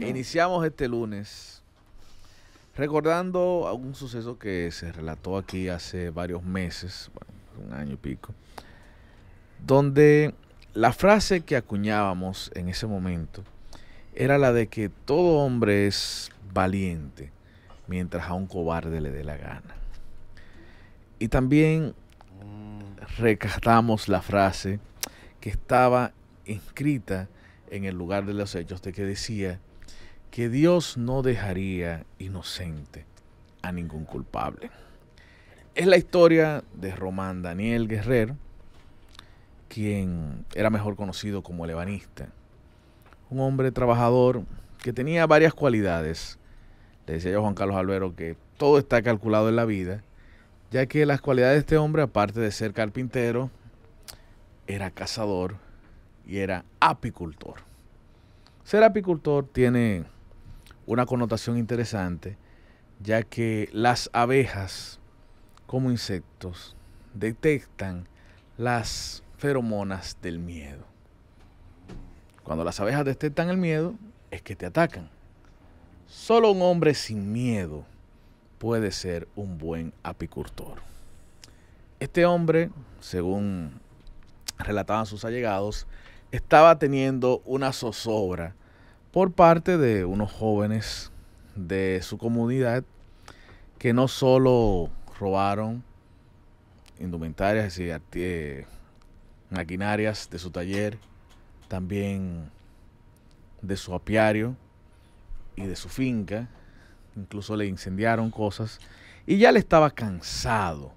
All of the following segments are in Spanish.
Iniciamos este lunes recordando un suceso que se relató aquí hace varios meses, un año y pico, donde la frase que acuñábamos en ese momento era la de que todo hombre es valiente mientras a un cobarde le dé la gana. Y también recatamos la frase que estaba inscrita en el lugar de los hechos, de que decía que Dios no dejaría inocente a ningún culpable. Es la historia de Román Daniel Guerrero, quien era mejor conocido como el ebanista. Un hombre trabajador que tenía varias cualidades. Le decía yo a Juan Carlos Albero que todo está calculado en la vida ya que las cualidades de este hombre, aparte de ser carpintero, era cazador y era apicultor. Ser apicultor tiene una connotación interesante, ya que las abejas, como insectos, detectan las feromonas del miedo. Cuando las abejas detectan el miedo, es que te atacan. Solo un hombre sin miedo puede ser un buen apicultor. Este hombre, según relataban sus allegados, estaba teniendo una zozobra por parte de unos jóvenes de su comunidad que no solo robaron indumentarias y eh, maquinarias de su taller, también de su apiario y de su finca, incluso le incendiaron cosas, y ya le estaba cansado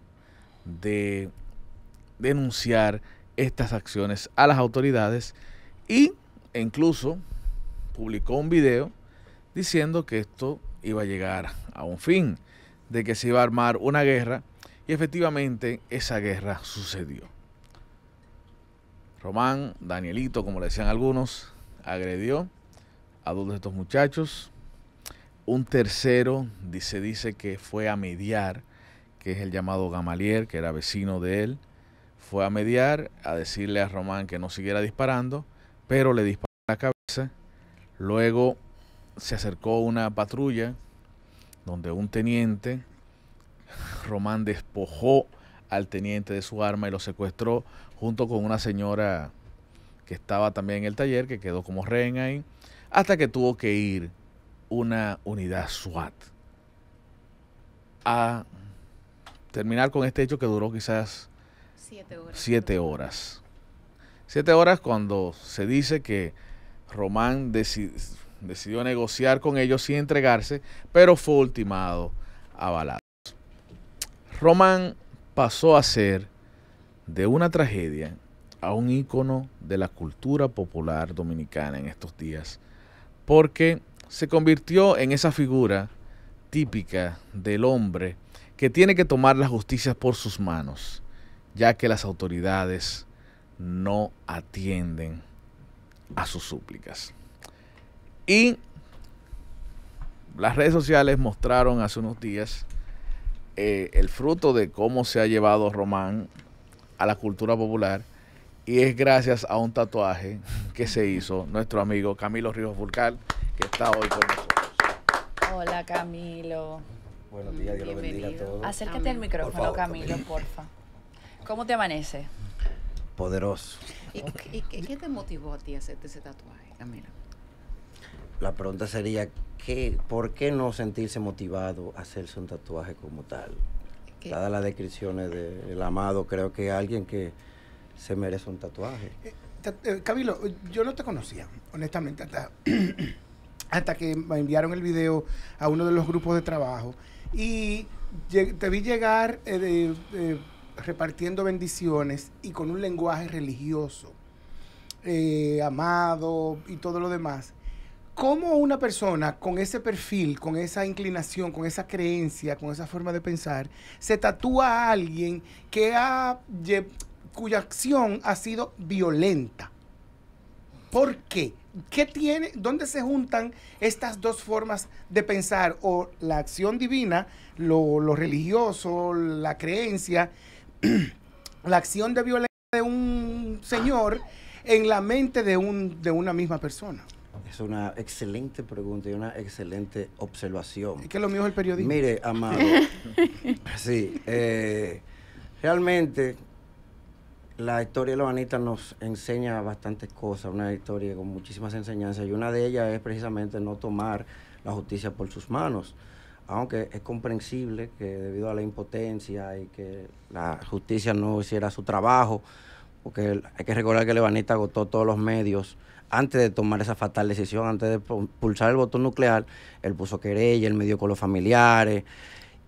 de denunciar estas acciones a las autoridades y incluso publicó un video diciendo que esto iba a llegar a un fin, de que se iba a armar una guerra y efectivamente esa guerra sucedió. Román, Danielito, como le decían algunos, agredió a dos de estos muchachos, un tercero dice, dice que fue a mediar, que es el llamado Gamalier, que era vecino de él. Fue a mediar a decirle a Román que no siguiera disparando, pero le disparó en la cabeza. Luego se acercó una patrulla donde un teniente, Román despojó al teniente de su arma y lo secuestró junto con una señora que estaba también en el taller, que quedó como rehén ahí, hasta que tuvo que ir una unidad SWAT a terminar con este hecho que duró quizás siete horas. Siete horas, cuando se dice que Román decidió negociar con ellos y entregarse, pero fue ultimado a balazos. Román pasó a ser de una tragedia a un ícono de la cultura popular dominicana en estos días, porque se convirtió en esa figura típica del hombre que tiene que tomar la justicia por sus manos, ya que las autoridades no atienden a sus súplicas. Y las redes sociales mostraron hace unos días eh, el fruto de cómo se ha llevado Román a la cultura popular y es gracias a un tatuaje que se hizo nuestro amigo Camilo Ríos Vulcal que está hoy con nosotros. Hola, Camilo. Buenos días, Dios lo bendiga Acércate al micrófono, Camilo, porfa. ¿Cómo te amanece? Poderoso. ¿Y, qué te motivó a ti a hacerte ese tatuaje, Camilo? La pregunta sería, ¿por qué no sentirse motivado a hacerse un tatuaje como tal? Dadas las descripciones del amado, creo que alguien que se merece un tatuaje. Eh, eh, Camilo, yo no te conocía, honestamente, hasta hasta que me enviaron el video a uno de los grupos de trabajo. Y te vi llegar eh, repartiendo bendiciones y con un lenguaje religioso, eh, amado y todo lo demás. ¿Cómo una persona con ese perfil, con esa inclinación, con esa creencia, con esa forma de pensar, se tatúa a alguien que ha, cuya acción ha sido violenta? ¿Por qué? ¿Qué tiene, dónde se juntan estas dos formas de pensar o la acción divina, lo, religioso, la creencia, la acción de violencia de un señor en la mente de, un, de una misma persona? Es una excelente pregunta y una excelente observación. Es que lo mío es el periodismo. Mire, amado. sí, eh, realmente la historia de los nos enseña bastantes cosas, una historia con muchísimas enseñanzas y una de ellas es precisamente no tomar la justicia por sus manos, aunque es comprensible que debido a la impotencia y que la justicia no hiciera su trabajo, porque hay que recordar que el agotó todos los medios antes de tomar esa fatal decisión, antes de pulsar el botón nuclear, él puso querella, él medio con los familiares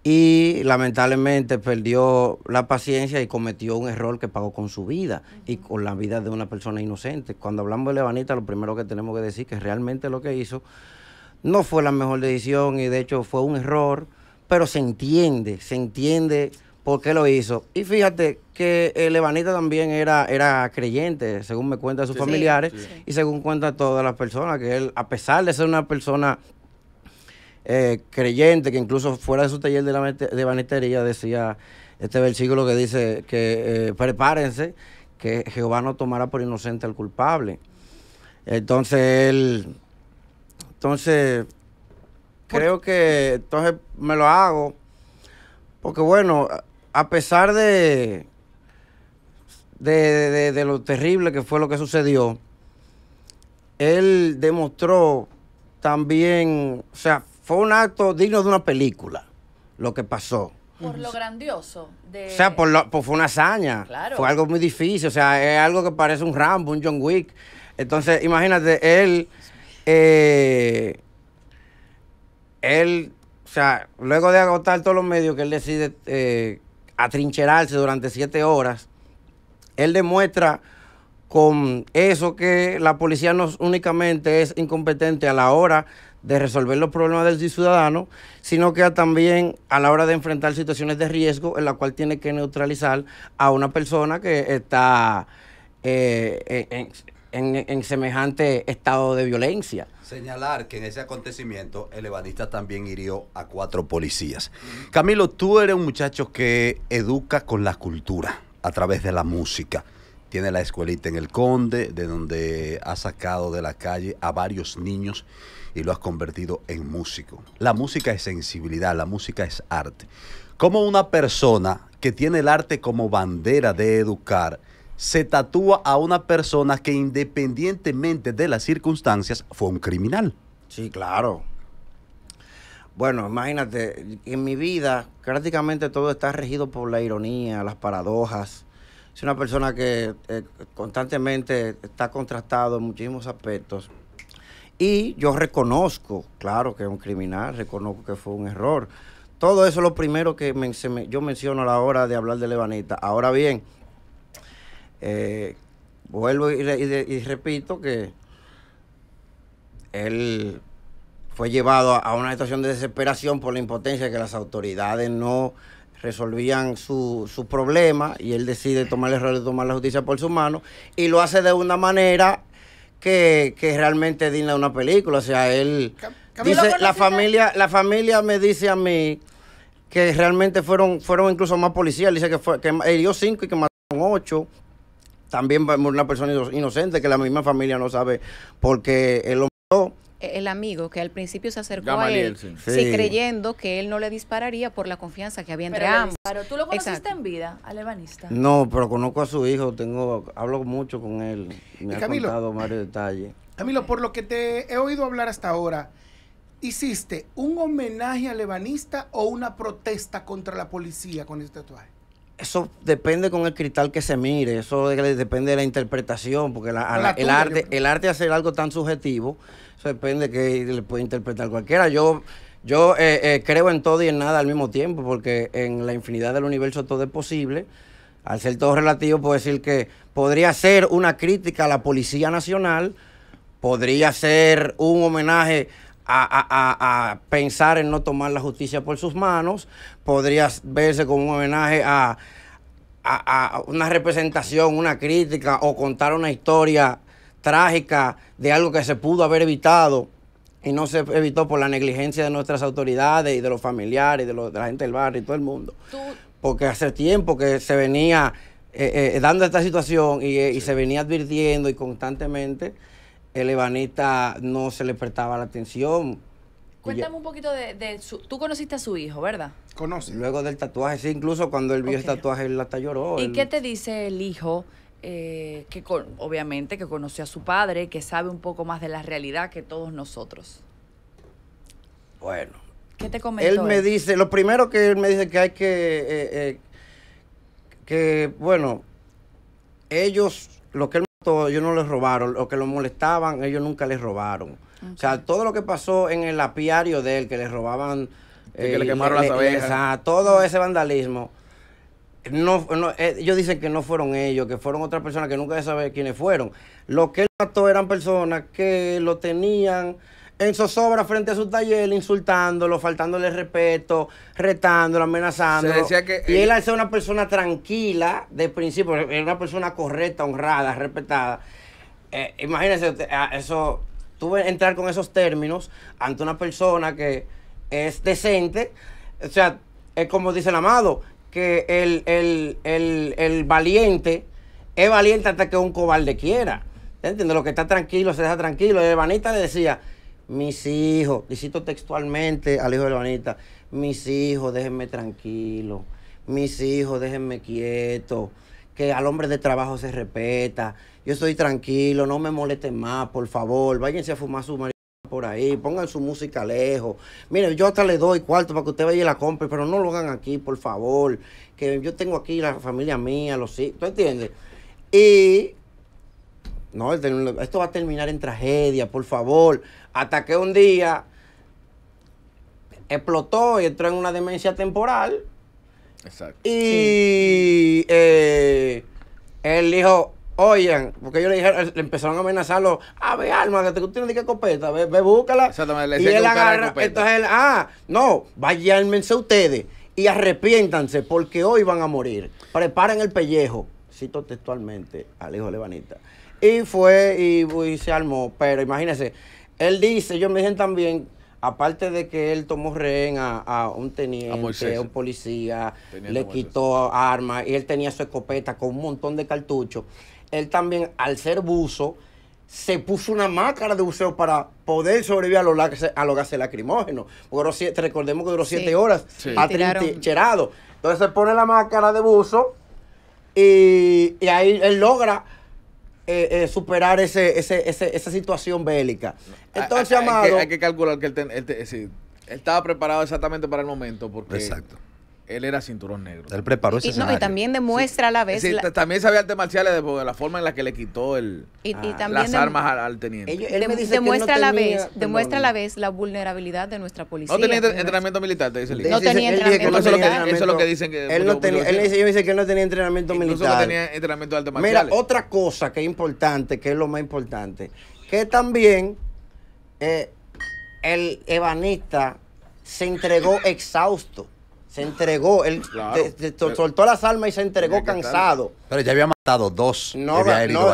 y lamentablemente perdió la paciencia y cometió un error que pagó con su vida y con la vida de una persona inocente. Cuando hablamos de Levanita, lo primero que tenemos que decir es que realmente lo que hizo no fue la mejor decisión y de hecho fue un error, pero se entiende, se entiende por qué lo hizo. Y fíjate que eh, Levanita también era, era creyente, según me cuentan sus familiares y según cuentan todas las personas, que él, a pesar de ser una persona eh, creyente que incluso fuera de su taller de, la, de decía este versículo que dice que eh, prepárense que Jehová no tomará por inocente al culpable. Entonces él, entonces creo que entonces me lo hago porque bueno, a pesar de, de, de lo terrible que fue lo que sucedió, él demostró también, o sea, fue un acto digno de una película, lo que pasó. Por lo grandioso. De... O sea, por pues, fue una hazaña. Claro. Fue algo muy difícil. O sea, es algo que parece un Rambo, un John Wick. Entonces, imagínate, él. Eh, él, o sea, luego de agotar todos los medios que él decide eh, atrincherarse durante siete horas, él demuestra con eso que la policía no únicamente es incompetente a la hora de resolver los problemas del ciudadano, sino que también a la hora de enfrentar situaciones de riesgo en la cual tiene que neutralizar a una persona que está eh, en, semejante estado de violencia. Señalar que en ese acontecimiento el evadista también hirió a cuatro policías. Camilo, tú eres un muchacho que educa con la cultura a través de la música. Tiene la escuelita en el Conde, de donde ha sacado de la calle a varios niños y lo has convertido en músico. La música es sensibilidad, la música es arte. Como una persona que tiene el arte como bandera de educar, se tatúa a una persona que independientemente de las circunstancias fue un criminal. Sí, claro. Bueno, imagínate, en mi vida prácticamente todo está regido por la ironía, las paradojas. Soy una persona que eh, constantemente está contrastado en muchísimos aspectos. Y yo reconozco, claro que es un criminal, reconozco que fue un error. Todo eso es lo primero que yo menciono a la hora de hablar de Levanita. Ahora bien, eh, vuelvo y, repito que él fue llevado a, una situación de desesperación por la impotencia de que las autoridades no resolvían su, su problema y él decide tomar el error de tomar la justicia por su mano y lo hace de una manera que, que realmente digna de una película. O sea, él dice, la familia, la familia me dice a mí que realmente fueron, fueron incluso más policías. dice que, fue, que hirió cinco y que mataron ocho. También una persona inocente que la misma familia no sabe por qué él lo mató. Eh, el amigo que al principio se acercó a él, sí. creyendo que él no le dispararía por la confianza que había entre ambos. Pero tú lo conociste en vida, al ebanista. No, pero conozco a su hijo, tengo hablo mucho con él, me Camilo, ha contado varios detalles. Camilo, por lo que te he oído hablar hasta ahora, ¿hiciste un homenaje al ebanista o una protesta contra la policía con este tatuaje? Eso depende con el cristal que se mire, eso depende de la interpretación, porque el, arte, el arte de hacer algo tan subjetivo, eso depende que le puede interpretar cualquiera. Yo yo eh, eh, creo en todo y en nada al mismo tiempo, porque en la infinidad del universo todo es posible. Al ser todo relativo, puedo decir que podría ser una crítica a la Policía Nacional, podría ser un homenaje a, pensar en no tomar la justicia por sus manos, podría verse como un homenaje a, una representación, una crítica o contar una historia trágica de algo que se pudo haber evitado y no se evitó por la negligencia de nuestras autoridades y de los familiares, y de, la gente del barrio y todo el mundo. Porque hace tiempo que se venía eh, eh, dando esta situación y, eh, y se venía advirtiendo y constantemente el evanista no se le prestaba la atención. Cuéntame un poquito de, su, tú conociste a su hijo, ¿verdad? Conoce. Luego del tatuaje, sí, incluso cuando él vio el tatuaje, él hasta lloró. ¿Y qué te dice el hijo? Eh, que obviamente que conoció a su padre, que sabe un poco más de la realidad que todos nosotros. Bueno. ¿Qué te comentó? Él me dice, lo primero que él me dice que hay que, eh, eh, que bueno, ellos, lo que él ellos no les robaron, lo que lo molestaban, ellos nunca les robaron. O sea, todo lo que pasó en el apiario de él, que les robaban... que le eh, quemaron las abejas. todo ese vandalismo. No, eh, ellos dicen que no fueron ellos, que fueron otras personas que nunca se sabe quiénes fueron. Lo que él mató eran personas que lo tenían en zozobra frente a su taller, insultándolo, faltándole respeto, retándolo, amenazándolo. Se decía que y él, ha sido una persona tranquila, de principio, era una persona correcta, honrada, respetada. Eh, imagínense, ah, eso, tuve entrar con esos términos ante una persona que es decente, o sea, es como dice el amado, que el, valiente es valiente hasta que un cobarde quiera. ¿Entiendes? Lo que está tranquilo se deja tranquilo. El banista le decía, mis hijos, le cito textualmente al hijo de banita. mis hijos, déjenme tranquilo, mis hijos, déjenme quieto, que al hombre de trabajo se respeta, yo estoy tranquilo, no me molesten más, por favor, váyanse a fumar su marido por ahí, pongan su música lejos. Mire, yo hasta le doy cuarto para que usted vaya y la compre, pero no lo hagan aquí, por favor, que yo tengo aquí la familia mía, los hijos, ¿tú entiendes? Y no, esto va a terminar en tragedia, por favor. Hasta que un día explotó y entró en una demencia temporal. Exacto. Y eh, él dijo, oigan, porque yo le dije, le empezaron a amenazarlo, a ah, ver, alma, que tú tienes que copeta ve, ve búscala. y él agarra, entonces él, ah, no, vayármense ustedes y arrepiéntanse porque hoy van a morir. Preparen el pellejo, cito textualmente al hijo Levanita. Y fue y, se armó. Pero imagínense, él dice, yo me dicen también aparte de que él tomó rehén a, un teniente, a, un policía, le quitó armas y él tenía su escopeta con un montón de cartuchos, él también, al ser buzo, se puso una máscara de buceo para poder sobrevivir a los, a los gases lacrimógenos. Porque recordemos que duró siete horas sí. atrincherado. Entonces se pone la máscara de buzo y, y ahí él logra eh, eh, superar ese, ese, esa situación bélica. Entonces, Amado... Hay que, calcular que él, estaba preparado exactamente para el momento porque... Exacto él era cinturón negro. Él preparó ese y, No, y también demuestra a la vez. También sabía artes marciales de, la forma en la que le quitó el, ah, las armas al, teniente. demuestra a la vez, demuestra a la vez la vulnerabilidad de nuestra policía. No tenía entrenamiento militar, te dice el No tenía entrenamiento militar. Eso es lo que dicen que. Él no tenía, él dice que no tenía entrenamiento militar. No tenía entrenamiento de artes marciales. Mira, otra cosa que es importante, que es lo más importante, que también eh, el evanista se entregó exhausto. Se entregó, él soltó las armas y se entregó cansado. Pero ya había matado dos. No, no,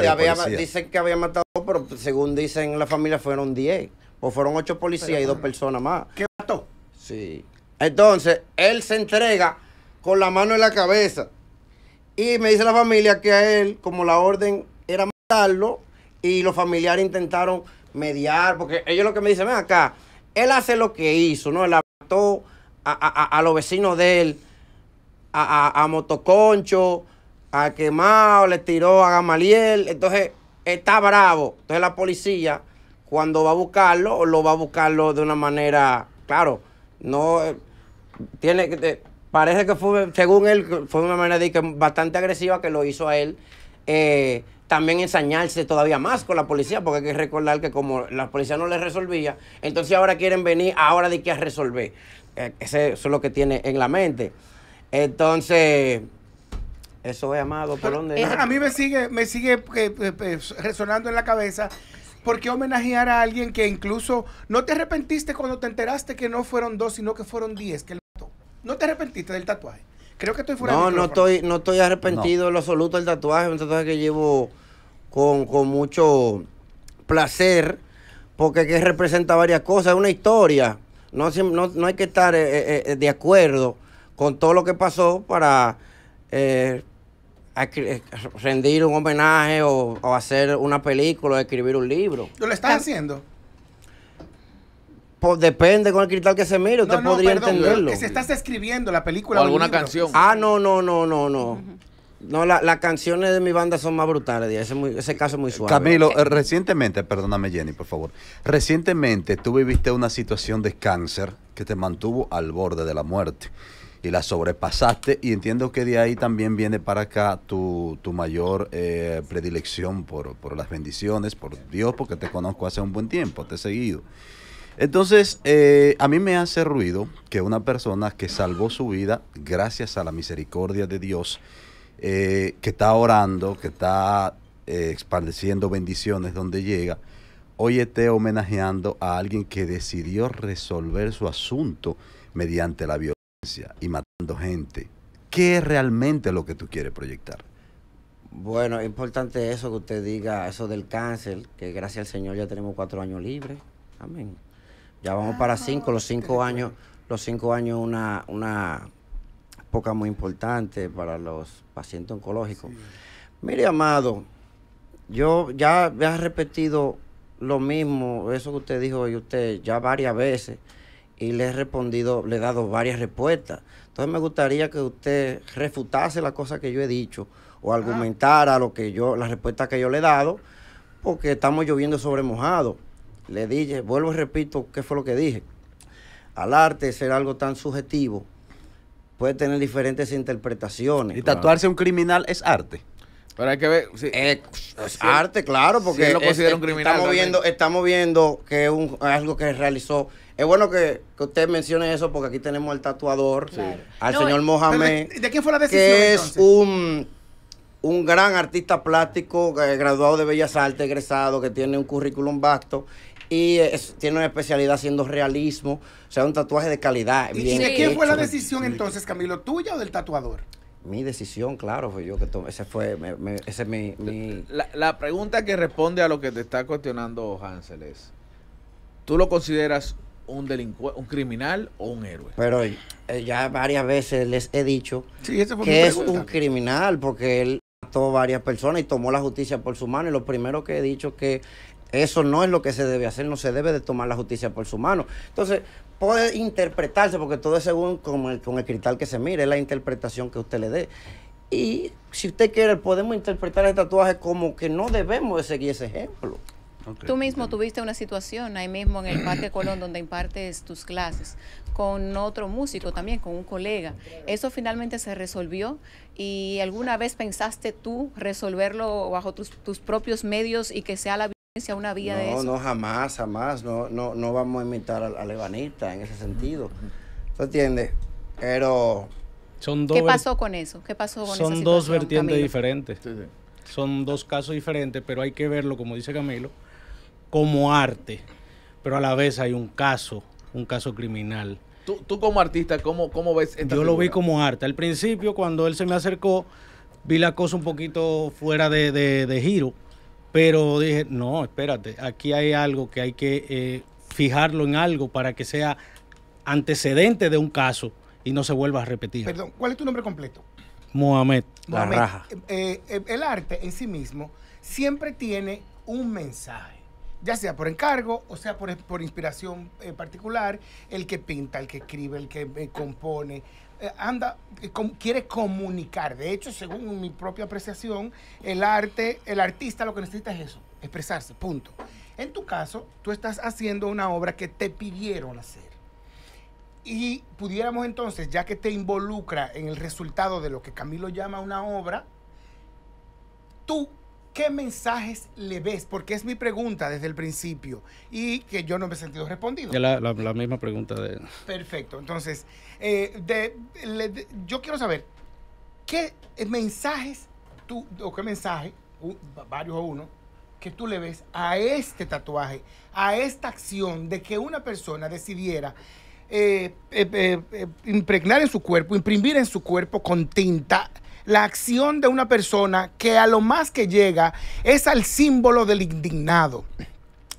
dicen que había matado dos, pero según dicen la familia fueron diez. O fueron ocho policías y dos personas más. ¿Qué mató? Sí. Entonces, él se entrega con la mano en la cabeza. Y me dice la familia que a él, como la orden era matarlo, y los familiares intentaron mediar, porque ellos lo que me dicen, ven acá, él hace lo que hizo, ¿no? Él la mató a, los vecinos de él, a, Motoconcho, a Quemado, le tiró a Gamaliel. Entonces, está bravo. Entonces, la policía, cuando va a buscarlo, lo va a buscarlo de una manera, claro, no eh, tiene que. Eh, parece que fue, según él, fue una manera bastante agresiva que lo hizo a él. Eh, también ensañarse todavía más con la policía, porque hay que recordar que como la policía no le resolvía, entonces ahora quieren venir ahora de que a resolver. Eh, eso es lo que tiene en la mente. Entonces, eso es amado. ¿Por dónde? A mí me sigue, me sigue eh, eh, pues, resonando en la cabeza. ¿Por qué homenajear a alguien que incluso no te arrepentiste cuando te enteraste que no fueron dos, sino que fueron diez? Que no te arrepentiste del tatuaje. Creo que estoy fuera no, de No, estoy, no estoy arrepentido en lo absoluto del tatuaje. Un tatuaje que llevo con, con mucho placer porque que representa varias cosas. una historia no, hay que estar eh, eh, eh, de acuerdo con todo lo que pasó para rendir un homenaje o, hacer una película o escribir un libro. ¿Lo estás ah. haciendo? depende con el cristal que se mire, usted no, no, podría entenderlo. Que se está escribiendo la película o, alguna canción. Ah, no, no, no, no, no. No, la, las canciones de mi banda son más brutales, ese, ese caso es muy suave. Camilo, eh, recientemente, perdóname Jenny, por favor, recientemente tú viviste una situación de cáncer que te mantuvo al borde de la muerte y la sobrepasaste y entiendo que de ahí también viene para acá tu, mayor eh, predilección por, las bendiciones, por Dios, porque te conozco hace un buen tiempo, te he seguido. Entonces, eh, a mí me hace ruido que una persona que salvó su vida gracias a la misericordia de Dios, eh, que está orando, que está eh, expandeciendo bendiciones donde llega, hoy esté homenajeando a alguien que decidió resolver su asunto mediante la violencia y matando gente. ¿Qué es realmente lo que tú quieres proyectar? Bueno, es importante eso que usted diga, eso del cáncer, que gracias al Señor ya tenemos cuatro años libres. Amén. Ya vamos para ah, cinco, los cinco años, los cinco años una, una muy importante para los pacientes oncológicos. Mire, Amado, yo ya, me he repetido lo mismo, eso que usted dijo y usted ya varias veces y le he respondido, le he dado varias respuestas. Entonces me gustaría que usted refutase la cosa que yo he dicho o ah. argumentara lo que yo, la respuesta que yo le he dado, porque estamos lloviendo sobre mojado. Le dije, vuelvo y repito qué fue lo que dije. Al arte ser algo tan subjetivo puede tener diferentes interpretaciones. Y tatuarse un criminal es arte. Pero hay que ver. Eh, es arte, claro, porque lo considera un criminal. Estamos viendo, estamos viendo que es un, algo que realizó. Es bueno que, usted mencione eso porque aquí tenemos al tatuador, al señor eh, Mohamed. ¿De quién fue la decisión? Que es un, un gran artista plástico, eh, graduado de Bellas Artes, egresado, que tiene un currículum vasto y tiene una especialidad haciendo realismo, o sea, un tatuaje de calidad. ¿Y, quién fue la decisión entonces, Camilo, tuya o del tatuador? Mi decisión, claro, fue yo que tomé. Ese fue, ese mi... La, pregunta que responde a lo que te está cuestionando Hansel es, ¿tú lo consideras un delincuente, un criminal o un héroe? Pero eh, ya varias veces les he dicho que es un criminal porque él mató varias personas y tomó la justicia por su mano y lo primero que he dicho es que eso no es lo que se debe hacer, no se debe de tomar la justicia por su mano. Entonces, puede interpretarse, porque todo es según con el, cristal que se mire, es la interpretación que usted le dé. Y si usted quiere, podemos interpretar el este tatuaje como que no debemos seguir ese ejemplo. Tú mismo tuviste una situación ahí mismo en el Parque Colón donde impartes tus clases con otro músico también, con un colega. Eso finalmente se resolvió y alguna vez pensaste tú resolverlo bajo tus, propios medios y que sea la no, No, jamás, jamás. No, no, no vamos a imitar al, lebanista en ese sentido. ¿Tú entiendes? Pero. ¿Qué pasó con eso? ¿Qué pasó con Son dos vertientes diferentes. Son dos casos diferentes, pero hay que verlo, como dice Camilo, como arte. Pero a la vez hay un caso, un caso criminal. Tú, como artista, ¿cómo, cómo ves esta Yo lo vi como arte. Al principio, cuando él se me acercó, vi la cosa un poquito fuera de, de giro pero dije, no, espérate, aquí hay algo que hay que eh, fijarlo en algo para que sea antecedente de un caso y no se vuelva a repetir. Perdón, ¿cuál es tu nombre completo? Mohamed. Mohamed eh, eh, el arte en sí mismo siempre tiene un mensaje ya sea por encargo o sea por, por inspiración particular, el que pinta, el que escribe, el que compone, eh, anda, eh, quiere comunicar. De hecho, según mi propia apreciación, el arte, el artista lo que necesita es eso, expresarse, punto. En tu caso, tú estás haciendo una obra que te pidieron hacer. Y pudiéramos entonces, ya que te involucra en el resultado de lo que Camilo llama una obra, tú ¿Qué mensajes le ves? Porque es mi pregunta desde el principio y que yo no me he sentido respondido. La, la, misma pregunta de... Perfecto. Entonces, eh, yo quiero saber, ¿qué mensajes tú, o qué mensaje, varios o uno, que tú le ves a este tatuaje, a esta acción de que una persona decidiera eh, eh, impregnar en su cuerpo, imprimir en su cuerpo con tinta la acción de una persona que a lo más que llega es al símbolo del indignado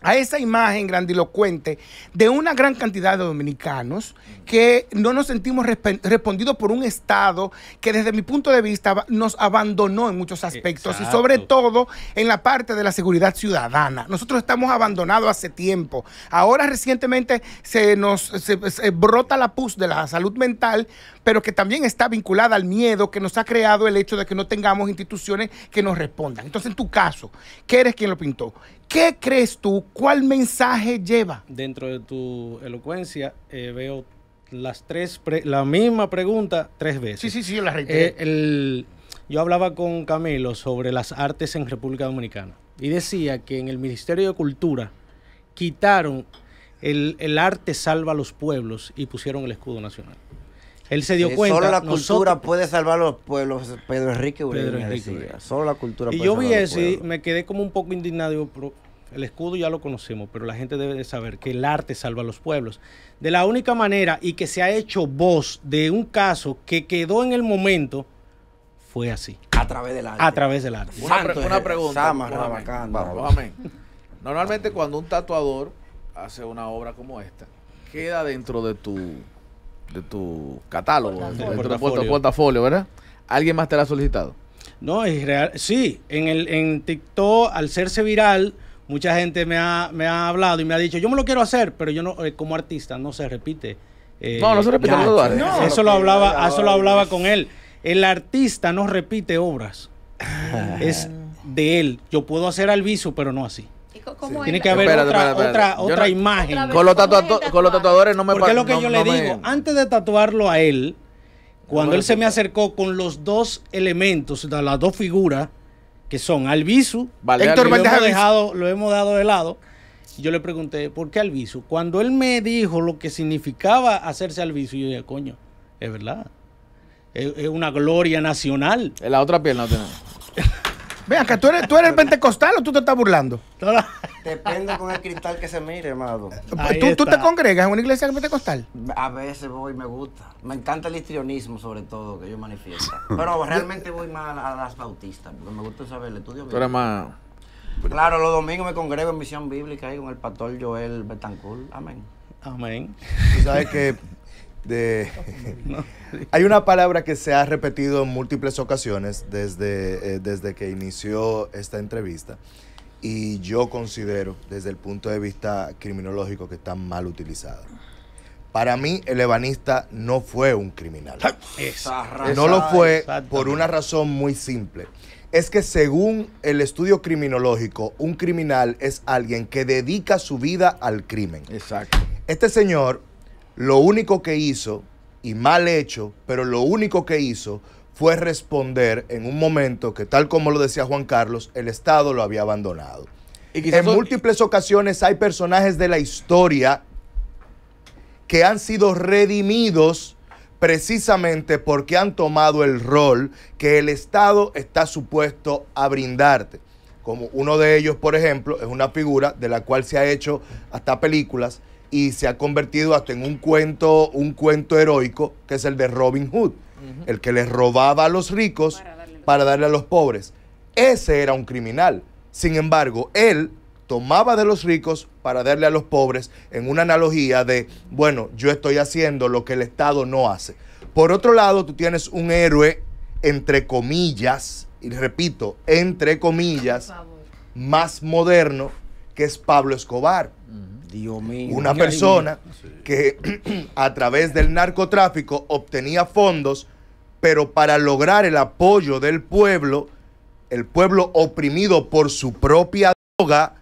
a esa imagen grandilocuente de una gran cantidad de dominicanos que no nos sentimos respondidos por un Estado que desde mi punto de vista nos abandonó en muchos aspectos y sobre todo en la parte de la seguridad ciudadana. Nosotros estamos abandonados hace tiempo. Ahora recientemente se nos brota la pus de la salud mental, pero que también está vinculada al miedo que nos ha creado el hecho de que no tengamos instituciones que nos respondan. Entonces, en tu caso, ¿qué eres quien lo pintó? ¿Qué crees tú? ¿Cuál mensaje lleva? Dentro de tu elocuencia eh, veo las tres la misma pregunta tres veces. Sí, sí, sí, yo la reitero. Eh, yo hablaba con Camilo sobre las artes en República Dominicana y decía que en el Ministerio de Cultura quitaron el arte salva a los pueblos y pusieron el escudo nacional. Él se dio eh, cuenta. Solo la cultura puede salvar los pueblos, Pedro Enrique Pedro Enrique solo la cultura y yo vi eso y me quedé como un poco indignado. pero el escudo ya lo conocemos, pero la gente debe saber que el arte salva a los pueblos. De la única manera y que se ha hecho voz de un caso que quedó en el momento fue así. A través del arte. A través del arte. Una, pregunta. Normalmente cuando un tatuador hace una obra como esta, queda dentro de tu de tu catálogo, de, tu portafolio. ¿verdad? ¿Alguien más te la ha solicitado? No, es real. Sí, en, el, en TikTok, al serse viral, mucha gente me ha, hablado y me ha dicho, yo me lo quiero hacer, pero yo no, eh, como artista, no se repite. Eh, no, no se repite. eso, lo hablaba, eso lo hablaba con él. El artista no repite obras. es de él. Yo puedo hacer al viso, pero no así. Tiene que haber otra, otra, imagen. con, los tatuadores no me Porque es lo que yo le digo, antes de tatuarlo a él, cuando él se me acercó con los dos elementos, las dos figuras, que son Albizu, Héctor lo, hemos dejado, lo hemos dado de lado. Yo le pregunté, ¿por qué Albizu? Cuando él me dijo lo que significaba hacerse Albizu, yo dije, coño, es verdad. Es, una gloria nacional. En la otra pierna tenemos. Ven ¿tú eres, ¿tú eres pentecostal o tú te estás burlando? Depende con el cristal que se mire, amado. Pues ¿Tú, te congregas en una iglesia pentecostal? A veces voy, me gusta. Me encanta el histrionismo, sobre todo, que yo manifiesto. Pero realmente voy más a, las bautistas, porque me gusta saber el estudio. Tú eres más... Claro, los domingos me congrego en misión bíblica ahí con el pastor Joel Betancourt. Amén. Amén. Tú sabes que Hay una palabra que se ha repetido en múltiples ocasiones desde, eh, desde que inició esta entrevista y yo considero desde el punto de vista criminológico que está mal utilizada. Para mí, el evanista no fue un criminal. No lo fue por una razón muy simple. Es que según el estudio criminológico, un criminal es alguien que dedica su vida al crimen. Exacto. Este señor lo único que hizo, y mal hecho, pero lo único que hizo fue responder en un momento que, tal como lo decía Juan Carlos, el Estado lo había abandonado. en múltiples ocasiones hay personajes de la historia que han sido redimidos precisamente porque han tomado el rol que el Estado está supuesto a brindarte. Como uno de ellos, por ejemplo, es una figura de la cual se ha hecho hasta películas, y se ha convertido hasta en un cuento, un cuento heroico, que es el de Robin Hood, el que les robaba a los ricos para darle, a los pobres. Ese era un criminal. Sin embargo, él tomaba de los ricos para darle a los pobres en una analogía de, bueno, yo estoy haciendo lo que el Estado no hace. Por otro lado, tú tienes un héroe, entre comillas, y repito, entre comillas, más moderno, que es Pablo Escobar. Una persona que a través del narcotráfico obtenía fondos, pero para lograr el apoyo del pueblo, el pueblo oprimido por su propia droga,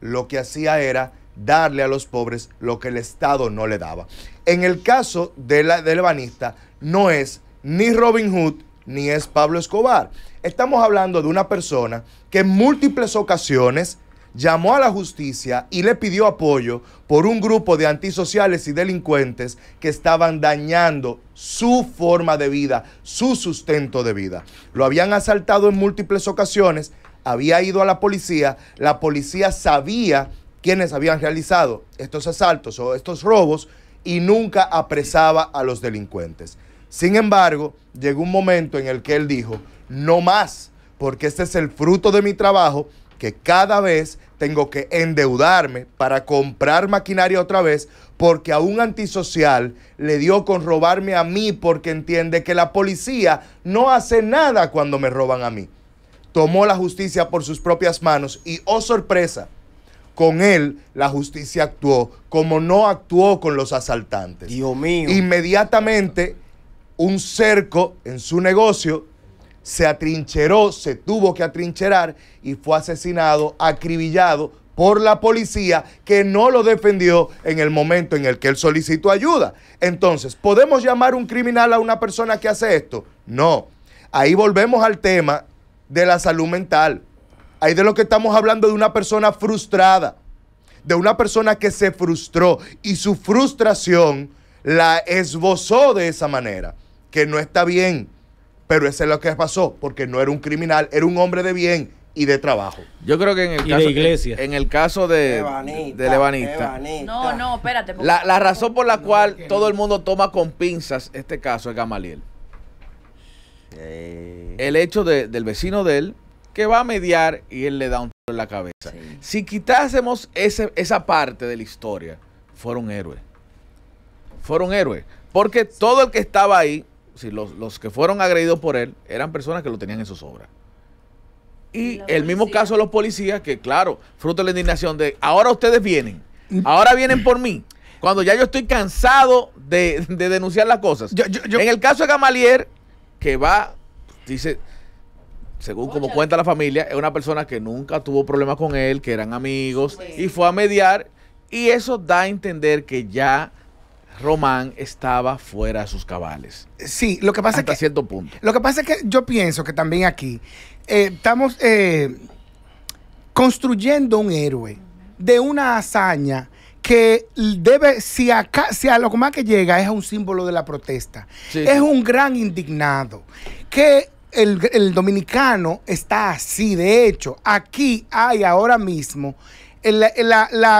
lo que hacía era darle a los pobres lo que el Estado no le daba. En el caso de la, del banista, no es ni Robin Hood ni es Pablo Escobar. Estamos hablando de una persona que en múltiples ocasiones llamó a la justicia y le pidió apoyo por un grupo de antisociales y delincuentes que estaban dañando su forma de vida, su sustento de vida. Lo habían asaltado en múltiples ocasiones, había ido a la policía, la policía sabía quienes habían realizado estos asaltos o estos robos y nunca apresaba a los delincuentes. Sin embargo, llegó un momento en el que él dijo, no más, porque este es el fruto de mi trabajo que cada vez tengo que endeudarme para comprar maquinaria otra vez porque a un antisocial le dio con robarme a mí porque entiende que la policía no hace nada cuando me roban a mí. Tomó la justicia por sus propias manos y, oh sorpresa, con él la justicia actuó como no actuó con los asaltantes. Dios mío. Inmediatamente un cerco en su negocio se atrincheró, se tuvo que atrincherar y fue asesinado, acribillado por la policía que no lo defendió en el momento en el que él solicitó ayuda. Entonces, ¿podemos llamar un criminal a una persona que hace esto? No. Ahí volvemos al tema de la salud mental. Ahí de lo que estamos hablando de una persona frustrada, de una persona que se frustró y su frustración la esbozó de esa manera, que no está bien. Pero ese es lo que pasó, porque no era un criminal, era un hombre de bien y de trabajo. Yo creo que en el caso de iglesia. En el caso de Levanita. no, no, espérate. La, razón por la cual todo el mundo toma con pinzas este caso es Gamaliel. Eh. El hecho del vecino de él que va a mediar y él le da un tiro en la cabeza. Si quitásemos ese, esa parte de la historia, fueron héroes. Fueron héroes. Porque todo el que estaba ahí si los, que fueron agredidos por él eran personas que lo tenían en sus obras. Y el mismo caso de los policías, que claro, fruto de la indignación de ahora ustedes vienen, ahora vienen por mí, cuando ya yo estoy cansado de, denunciar las cosas. en el caso de Gamalier, que va, dice, según como cuenta la familia, es una persona que nunca tuvo problemas con él, que eran amigos, y fue a mediar, y eso da a entender que ya Román estaba fuera de sus cabales. Sí, lo que pasa es que. cierto punto. Lo que pasa es que yo pienso que también aquí eh, estamos eh, construyendo un héroe de una hazaña que debe, si, acá, a lo más que llega es a un símbolo de la protesta, es un gran indignado, que el, el dominicano está así, de hecho, aquí hay ahora mismo el,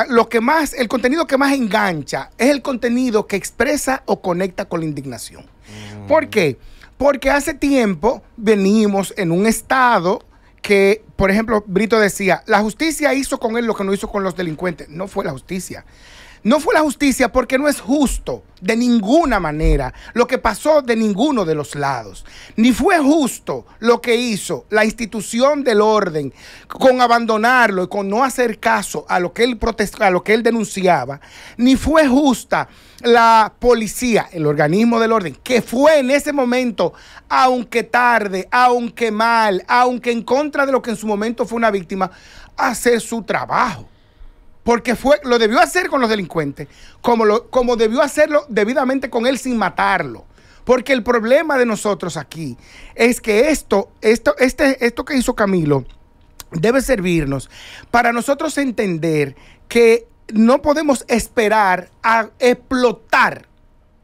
lo que más, el contenido que más engancha es el contenido que expresa o conecta con la indignación. Mm. ¿Por qué? Porque hace tiempo venimos en un estado que, por ejemplo, Brito decía, la justicia hizo con él lo que no hizo con los delincuentes. No fue la justicia. No fue la justicia porque no es justo de ninguna manera lo que pasó de ninguno de los lados. Ni fue justo lo que hizo la institución del orden con abandonarlo y con no hacer caso a lo que él a lo que él denunciaba. Ni fue justa la policía, el organismo del orden, que fue en ese momento, aunque tarde, aunque mal, aunque en contra de lo que en su momento fue una víctima, hacer su trabajo. Porque fue, lo debió hacer con los delincuentes, como, como debió hacerlo debidamente con él sin matarlo. Porque el problema de nosotros aquí es que esto, esto, este, esto que hizo Camilo debe servirnos para nosotros entender que no podemos esperar a explotar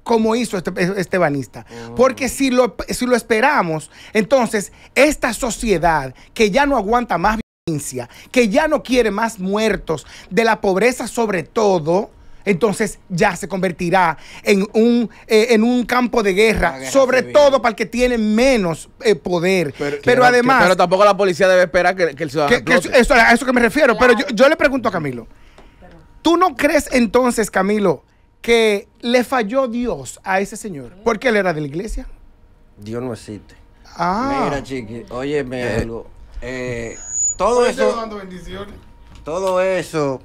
como hizo este, este banista. Oh. Porque si lo, si lo esperamos, entonces esta sociedad que ya no aguanta más que ya no quiere más muertos de la pobreza sobre todo, entonces ya se convertirá en un, eh, en un campo de guerra, sobre todo para el que tiene menos eh, poder. Pero, además... pero tampoco la policía debe esperar que, el ciudadano... Eso, a eso que me refiero, pero yo, le pregunto a Camilo, ¿tú no crees entonces, Camilo, que le falló Dios a ese señor? Porque él era de la iglesia. Dios no existe. Ah. Mira, chiqui, óyeme eh. eh pues, todo eso, todo eh, eso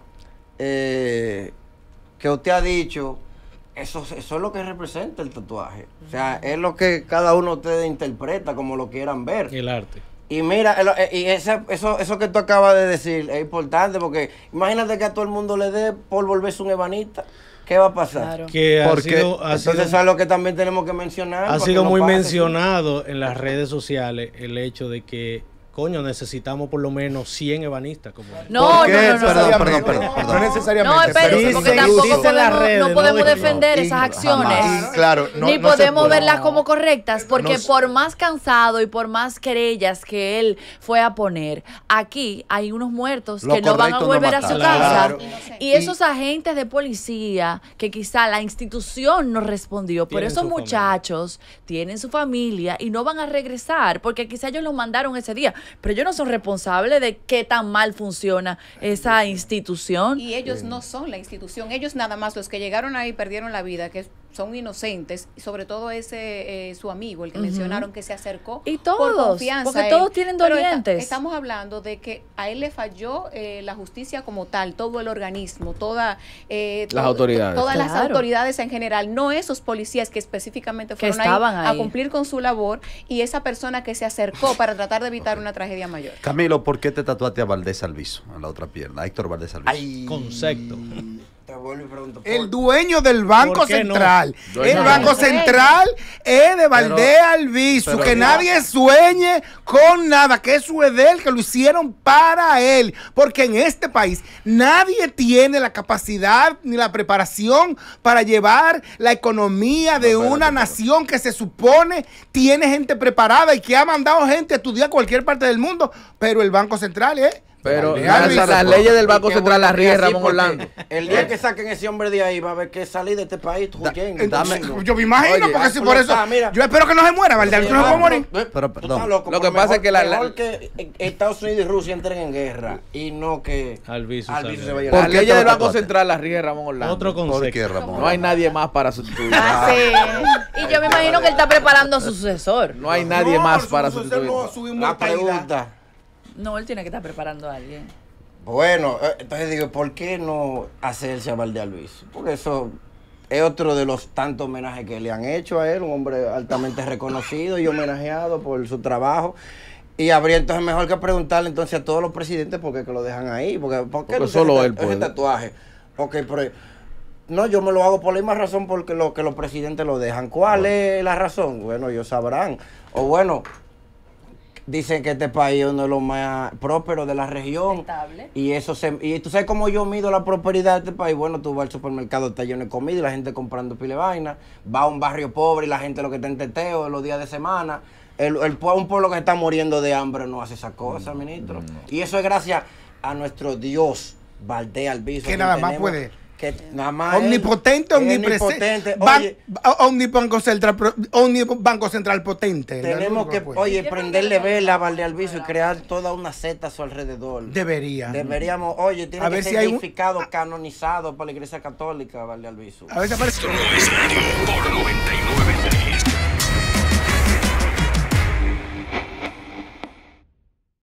que usted ha dicho, eso, es lo que representa el tatuaje. O sea, es lo que cada uno de ustedes interpreta como lo quieran ver. El arte. Y mira, eh, eso, eso que tú acabas de decir es importante porque imagínate que a todo el mundo le dé por volverse un evanista. ¿Qué va a pasar? Que entonces es algo que también tenemos que mencionar. Ha sido muy mencionado en las redes sociales el hecho de que coño, necesitamos por lo menos 100 ebanistas. Como no, no, no, no, perdón, perdón, perdón, No necesariamente. No, espérense, porque tampoco podemos, no podemos defender esas acciones. claro, Ni podemos verlas como correctas, porque por más cansado y por más querellas que él fue a poner, aquí hay unos muertos que no van a volver a su casa. Y esos agentes de policía, que quizá la institución no respondió, por esos muchachos tienen su familia y no van a regresar, porque quizá ellos los mandaron ese día pero yo no son responsable de qué tan mal funciona esa institución. Y ellos no son la institución, ellos nada más los que llegaron ahí perdieron la vida, que es son inocentes, sobre todo ese eh, su amigo, el que mencionaron que se acercó y todos, Porque todos tienen dolientes. estamos hablando de que a él le falló eh, la justicia como tal, todo el organismo, toda, eh, las autoridades. todas las autoridades en general, no esos policías que específicamente fueron ahí, a cumplir con su labor y esa persona que se acercó para tratar de evitar una tragedia mayor. Camilo, ¿por qué te tatuaste a Valdés Alviso, a la otra pierna, a Héctor Valdés Alviso? concepto. El dueño del Banco Central. El Banco Central es de al Alviso. Que nadie sueñe con nada. Que eso es de él, que lo hicieron para él. Porque en este país nadie tiene la capacidad ni la preparación para llevar la economía de una nación que se supone tiene gente preparada y que ha mandado gente a estudiar a cualquier parte del mundo. Pero el Banco Central es. ¿eh? Pero las, leyes del Banco Central las ríe Ramón Orlando. El día que saquen ese hombre de ahí va a haber que salir de este país Yo me imagino, porque si por eso. Yo espero que no se muera, ¿verdad? no va a morir. Pero Lo que pasa es que la. Mejor que Estados Unidos y Rusia entren en guerra y no que. Alviso se vaya Porque las leyes del Banco Central las ríe Ramón Orlando. Otro consejo. No hay nadie más para sustituir. Ah, ah. Y yo me imagino que él está preparando a su sucesor. No hay nadie más para sustituir. La pregunta. No, él tiene que estar preparando a alguien. Bueno, eh, entonces digo, ¿por qué no hacerse el chaval Luis? Porque eso es otro de los tantos homenajes que le han hecho a él, un hombre altamente reconocido y homenajeado por su trabajo. Y habría entonces mejor que preguntarle entonces a todos los presidentes por qué que lo dejan ahí, porque, solo él tatuaje. Ok, pero no, yo me lo hago por la misma razón porque lo que los presidentes lo dejan. ¿Cuál es la razón? Bueno, ellos sabrán. O bueno, dicen que este país es uno de los más prósperos de la región. Y eso se, y tú sabes cómo yo mido la prosperidad de este país. Bueno, tú vas al supermercado, está lleno de comida y la gente comprando pile vaina. Va a un barrio pobre y la gente lo que está en teteo los días de semana. El, el, un pueblo que está muriendo de hambre no hace esa cosa, mm, ministro. Y eso es gracias a nuestro Dios, Valdea Albizu, Que nada más puede que nada más omnipotente, omnipresente, omnibanco central, central potente. Tenemos que, pues. oye, prenderle vela, A Valdealviso y crear toda una seta a su alrededor. Debería. Deberíamos, oye, tiene que ser si edificado, canonizado por la Iglesia Católica, valle A ver si aparece.